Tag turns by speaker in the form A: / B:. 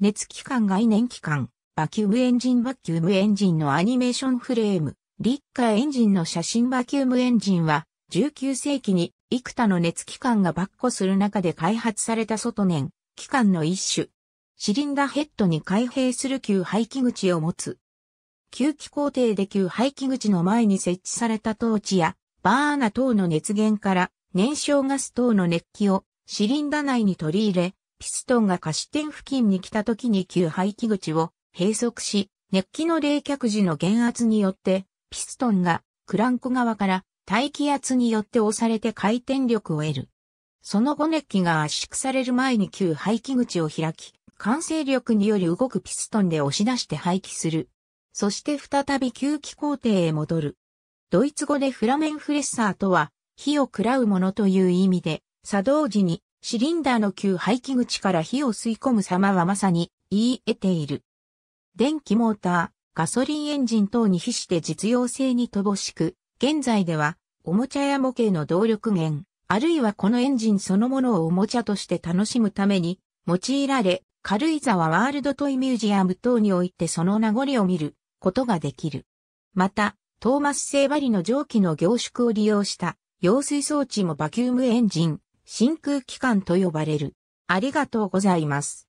A: 熱機関概念機関、バキュームエンジンバキュームエンジンのアニメーションフレーム、立ーエンジンの写真バキュームエンジンは、19世紀に幾多の熱機関がバッコする中で開発された外燃、機関の一種。シリンダヘッドに開閉する吸排気口を持つ。吸気工程で吸排気口の前に設置されたトーチや、バーナ等の熱源から燃焼ガス等の熱気をシリンダ内に取り入れ、ピストンが貸し点付近に来た時に旧排気口を閉塞し、熱気の冷却時の減圧によって、ピストンがクランク側から大気圧によって押されて回転力を得る。その後熱気が圧縮される前に旧排気口を開き、慣性力により動くピストンで押し出して排気する。そして再び吸気工程へ戻る。ドイツ語でフラメンフレッサーとは、火を喰らうものという意味で、作動時にシリンダーの旧排気口から火を吸い込む様はまさに言い得ている。電気モーター、ガソリンエンジン等に比して実用性に乏しく、現在ではおもちゃや模型の動力源、あるいはこのエンジンそのものをおもちゃとして楽しむために用いられ、軽井沢ワールドトイミュージアム等においてその名残を見ることができる。また、トーマス製バリの蒸気の凝縮を利用した揚水装置もバキュームエンジン、真空機関と呼ばれる。ありがとうございます。